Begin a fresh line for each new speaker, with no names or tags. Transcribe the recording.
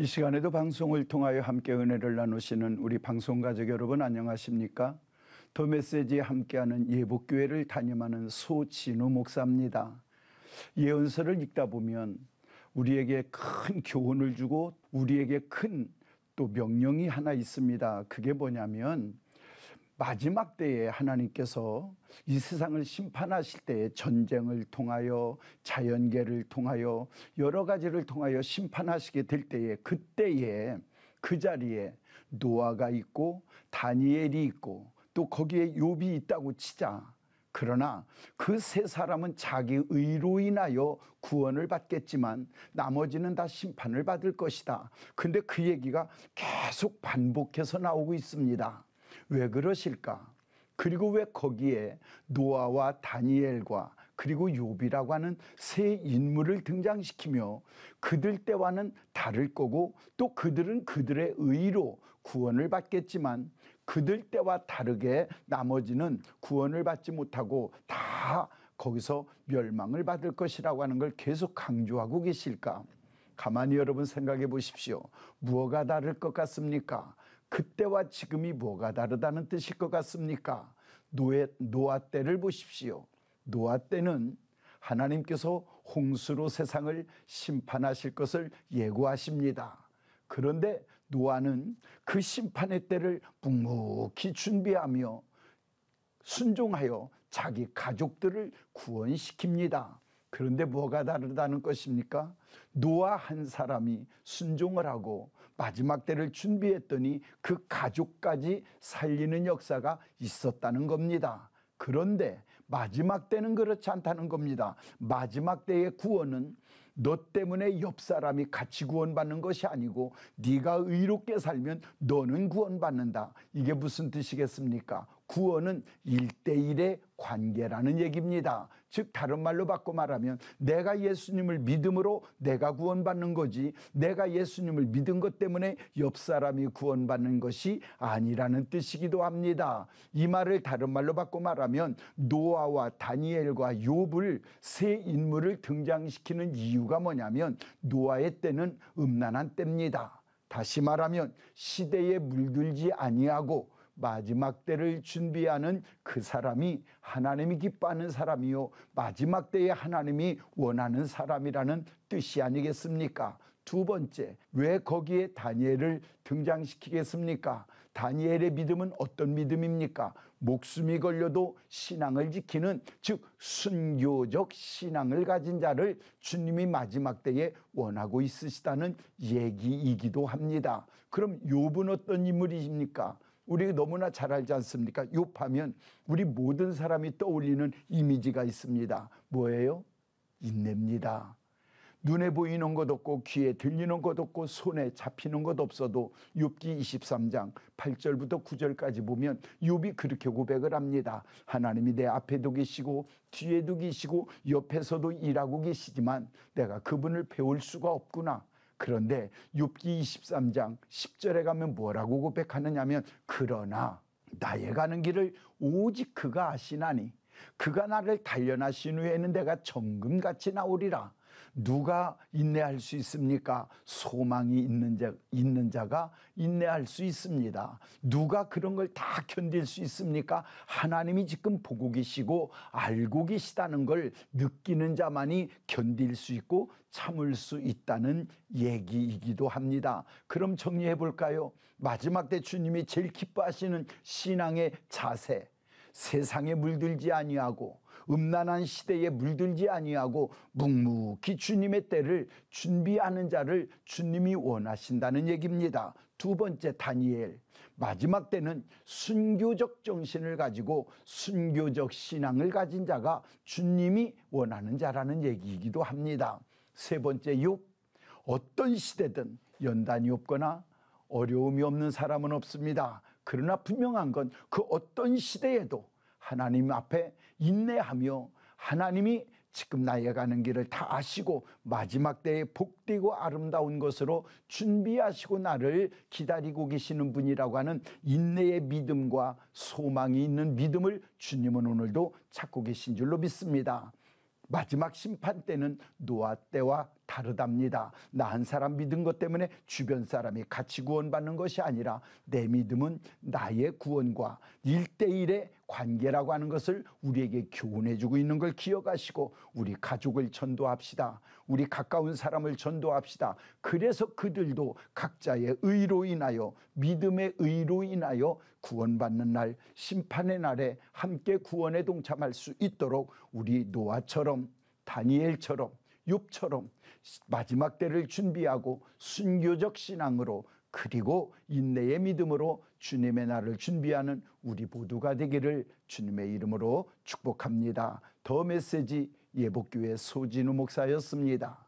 이 시간에도 방송을 통하여 함께 은혜를 나누시는 우리 방송 가족 여러분 안녕하십니까? 더 메시지에 함께하는 예복교회를 담임하는 소진우 목사입니다. 예언서를 읽다 보면 우리에게 큰 교훈을 주고 우리에게 큰 또 명령이 하나 있습니다. 그게 뭐냐면 마지막 때에 하나님께서 이 세상을 심판하실 때에 전쟁을 통하여 자연계를 통하여 여러 가지를 통하여 심판하시게 될 때에 그때에 그 자리에 노아가 있고 다니엘이 있고 또 거기에 욥이 있다고 치자. 그러나 그 세 사람은 자기 의로 인하여 구원을 받겠지만 나머지는 다 심판을 받을 것이다. 근데 그 얘기가 계속 반복해서 나오고 있습니다. 왜 그러실까? 그리고 왜 거기에 노아와 다니엘과 그리고 요비라고 하는 세 인물을 등장시키며 그들 때와는 다를 거고 또 그들은 그들의 의로 구원을 받겠지만 그들 때와 다르게 나머지는 구원을 받지 못하고 다 거기서 멸망을 받을 것이라고 하는 걸 계속 강조하고 계실까? 가만히 여러분 생각해 보십시오. 무엇가 다를 것 같습니까? 그때와 지금이 뭐가 다르다는 뜻일 것 같습니까? 노예, 노아 때를 보십시오. 노아 때는 하나님께서 홍수로 세상을 심판하실 것을 예고하십니다. 그런데 노아는 그 심판의 때를 묵묵히 준비하며 순종하여 자기 가족들을 구원시킵니다. 그런데 뭐가 다르다는 것입니까? 노아 한 사람이 순종을 하고 마지막 때를 준비했더니 그 가족까지 살리는 역사가 있었다는 겁니다. 그런데 마지막 때는 그렇지 않다는 겁니다. 마지막 때의 구원은 너 때문에 옆 사람이 같이 구원받는 것이 아니고 네가 의롭게 살면 너는 구원받는다. 이게 무슨 뜻이겠습니까? 구원은 일대일의 관계라는 얘기입니다. 즉 다른 말로 바꿔 말하면 내가 예수님을 믿음으로 내가 구원받는 거지 내가 예수님을 믿은 것 때문에 옆 사람이 구원받는 것이 아니라는 뜻이기도 합니다. 이 말을 다른 말로 바꿔 말하면 노아와 다니엘과 욥을 세 인물을 등장시키는 이유가 뭐냐면 노아의 때는 음란한 때입니다. 다시 말하면 시대에 물들지 아니하고 마지막 때를 준비하는 그 사람이 하나님이 기뻐하는 사람이요 마지막 때에 하나님이 원하는 사람이라는 뜻이 아니겠습니까? 두 번째, 왜 거기에 다니엘을 등장시키겠습니까? 다니엘의 믿음은 어떤 믿음입니까? 목숨이 걸려도 신앙을 지키는, 즉, 순교적 신앙을 가진 자를 주님이 마지막 때에 원하고 있으시다는 얘기이기도 합니다. 그럼 요분 어떤 인물이십니까? 우리 너무나 잘 알지 않습니까? 욥하면 우리 모든 사람이 떠올리는 이미지가 있습니다. 뭐예요? 인내입니다. 눈에 보이는 것 없고 귀에 들리는 것 없고 손에 잡히는 것 없어도 욥기 23장 8절부터 9절까지 보면 욥이 그렇게 고백을 합니다. 하나님이 내 앞에도 계시고 뒤에도 계시고 옆에서도 일하고 계시지만 내가 그분을 배울 수가 없구나. 그런데 욥기 23장 10절에 가면 뭐라고 고백하느냐면 그러나 나의 가는 길을 오직 그가 아시나니 그가 나를 단련하신 후에는 내가 정금같이 나오리라 누가 인내할 수 있습니까? 소망이 있는, 자, 있는 자가 인내할 수 있습니다. 누가 그런 걸 다 견딜 수 있습니까? 하나님이 지금 보고 계시고 알고 계시다는 걸 느끼는 자만이 견딜 수 있고 참을 수 있다는 얘기이기도 합니다. 그럼 정리해 볼까요? 마지막 때 주님이 제일 기뻐하시는 신앙의 자세. 세상에 물들지 아니하고 음란한 시대에 물들지 아니하고 묵묵히 주님의 때를 준비하는 자를 주님이 원하신다는 얘기입니다. 두 번째 다니엘 마지막 때는 순교적 정신을 가지고 순교적 신앙을 가진 자가 주님이 원하는 자라는 얘기이기도 합니다. 세 번째 욥 어떤 시대든 연단이 없거나 어려움이 없는 사람은 없습니다. 그러나 분명한 건 그 어떤 시대에도 하나님 앞에 인내하며 하나님이 지금 나에 가는 길을 다 아시고 마지막 때에 복되고 아름다운 것으로 준비하시고 나를 기다리고 계시는 분이라고 하는 인내의 믿음과 소망이 있는 믿음을 주님은 오늘도 찾고 계신 줄로 믿습니다. 마지막 심판 때는 노아 때와 다르답니다. 나한 사람 믿은 것 때문에 주변 사람이 같이 구원받는 것이 아니라 내 믿음은 나의 구원과 일대일의 관계라고 하는 것을 우리에게 교훈해주고 있는 걸 기억하시고 우리 가족을 전도합시다. 우리 가까운 사람을 전도합시다. 그래서 그들도 각자의 의로 인하여 믿음의 의로 인하여 구원받는 날 심판의 날에 함께 구원에 동참할 수 있도록 우리 노아처럼 다니엘처럼 욥처럼 마지막 때를 준비하고 순교적 신앙으로 그리고 인내의 믿음으로 주님의 날을 준비하는 우리 모두가 되기를 주님의 이름으로 축복합니다. 더 메시지 예복교회 소진우 목사였습니다.